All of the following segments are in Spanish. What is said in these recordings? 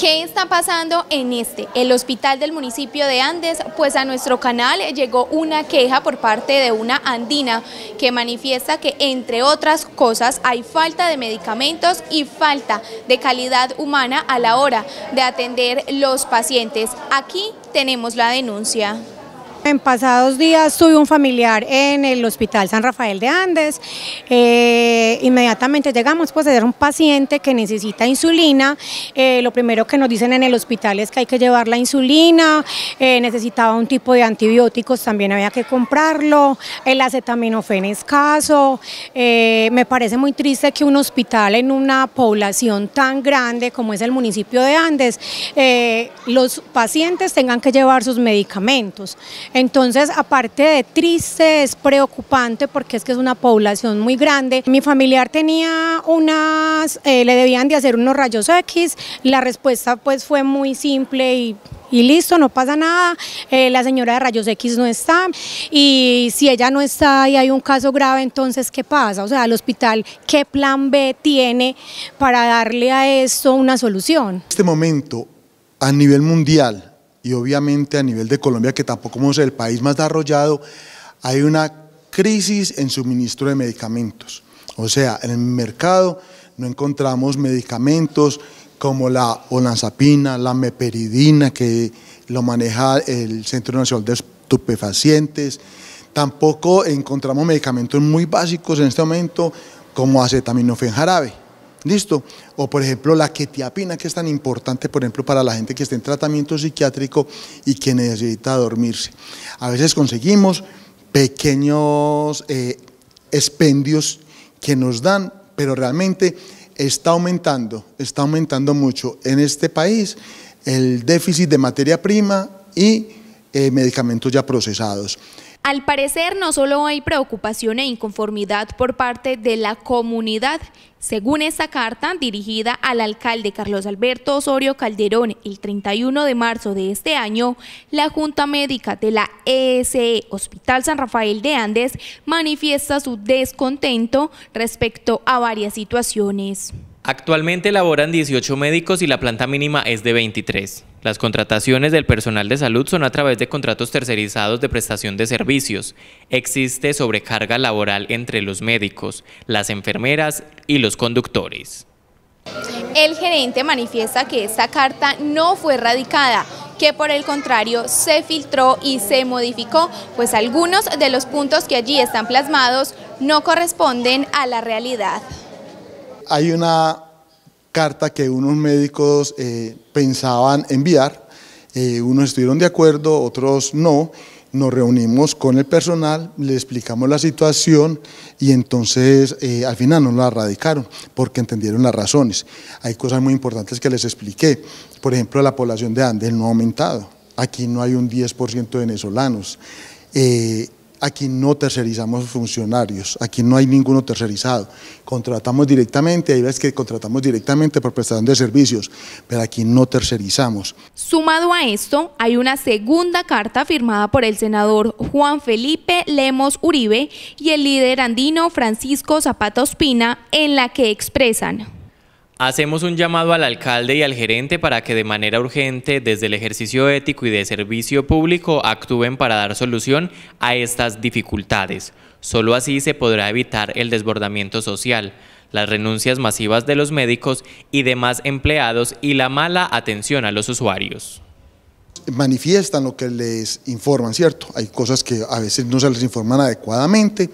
¿Qué está pasando en este, el hospital del municipio de Andes? Pues a nuestro canal llegó una queja por parte de una andina que manifiesta que entre otras cosas hay falta de medicamentos y falta de calidad humana a la hora de atender los pacientes. Aquí tenemos la denuncia. En pasados días tuve un familiar en el Hospital San Rafael de Andes. Eh, inmediatamente llegamos, pues era un paciente que necesita insulina. Eh, lo primero que nos dicen en el hospital es que hay que llevar la insulina. Eh, necesitaba un tipo de antibióticos, también había que comprarlo. El acetaminofén escaso. me parece muy triste que un hospital en una población tan grande como es el municipio de Andes, los pacientes tengan que llevar sus medicamentos. Entonces, aparte de triste, es preocupante porque es que es una población muy grande. Mi familiar tenía unas, eh, le debían de hacer unos rayos X, la respuesta pues fue muy simple y listo, no pasa nada, eh, la señora de rayos X no está y si ella no está y hay un caso grave, entonces ¿qué pasa? O sea, el hospital, ¿qué plan B tiene para darle a esto una solución? En este momento, a nivel mundial, y obviamente a nivel de Colombia, que tampoco es el país más desarrollado, hay una crisis en suministro de medicamentos. O sea, en el mercado no encontramos medicamentos como la olanzapina, la meperidina, que lo maneja el Centro Nacional de Estupefacientes. Tampoco encontramos medicamentos muy básicos en este momento, como acetaminofén jarabe ¿Listo? O por ejemplo la ketiapina, que es tan importante, por ejemplo, para la gente que está en tratamiento psiquiátrico y que necesita dormirse. A veces conseguimos pequeños eh, expendios que nos dan, pero realmente está aumentando, está aumentando mucho en este país el déficit de materia prima y eh, medicamentos ya procesados. Al parecer, no solo hay preocupación e inconformidad por parte de la comunidad. Según esta carta, dirigida al alcalde Carlos Alberto Osorio Calderón el 31 de marzo de este año, la Junta Médica de la ESE e Hospital San Rafael de Andes manifiesta su descontento respecto a varias situaciones. Actualmente laboran 18 médicos y la planta mínima es de 23. Las contrataciones del personal de salud son a través de contratos tercerizados de prestación de servicios. Existe sobrecarga laboral entre los médicos, las enfermeras y los conductores. El gerente manifiesta que esta carta no fue radicada, que por el contrario se filtró y se modificó, pues algunos de los puntos que allí están plasmados no corresponden a la realidad. Hay una carta que unos médicos eh, pensaban enviar. Eh, unos estuvieron de acuerdo, otros no. Nos reunimos con el personal, le explicamos la situación y entonces eh, al final nos la erradicaron porque entendieron las razones. Hay cosas muy importantes que les expliqué. Por ejemplo, la población de Andes no ha aumentado. Aquí no hay un 10% de venezolanos. Aquí no tercerizamos funcionarios, aquí no hay ninguno tercerizado. Contratamos directamente, hay veces que contratamos directamente por prestación de servicios, pero aquí no tercerizamos. Sumado a esto, hay una segunda carta firmada por el senador Juan Felipe Lemos Uribe y el líder andino Francisco Zapata Ospina en la que expresan Hacemos un llamado al alcalde y al gerente para que de manera urgente, desde el ejercicio ético y de servicio público, actúen para dar solución a estas dificultades. Solo así se podrá evitar el desbordamiento social, las renuncias masivas de los médicos y demás empleados y la mala atención a los usuarios manifiestan lo que les informan, ¿cierto? Hay cosas que a veces no se les informan adecuadamente.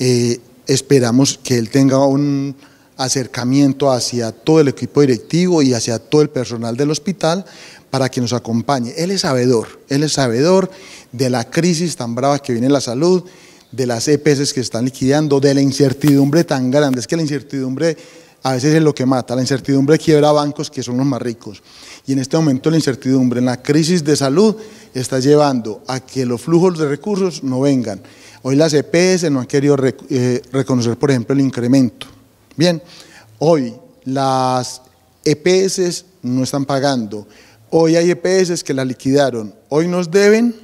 Eh, esperamos que él tenga un acercamiento hacia todo el equipo directivo y hacia todo el personal del hospital para que nos acompañe. Él es sabedor, él es sabedor de la crisis tan brava que viene la salud, de las EPS que están liquidando, de la incertidumbre tan grande. Es que la incertidumbre a veces es lo que mata. La incertidumbre quiebra bancos que son los más ricos. Y en este momento la incertidumbre en la crisis de salud está llevando a que los flujos de recursos no vengan. Hoy las EPS no han querido eh, reconocer, por ejemplo, el incremento Bien, hoy las EPS no están pagando. Hoy hay EPS que la liquidaron. Hoy nos deben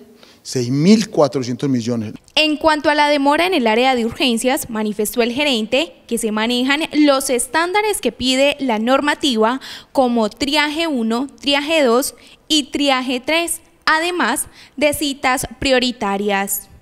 6.400 millones. En cuanto a la demora en el área de urgencias, manifestó el gerente que se manejan los estándares que pide la normativa como triaje 1, triaje 2 y triaje 3, además de citas prioritarias.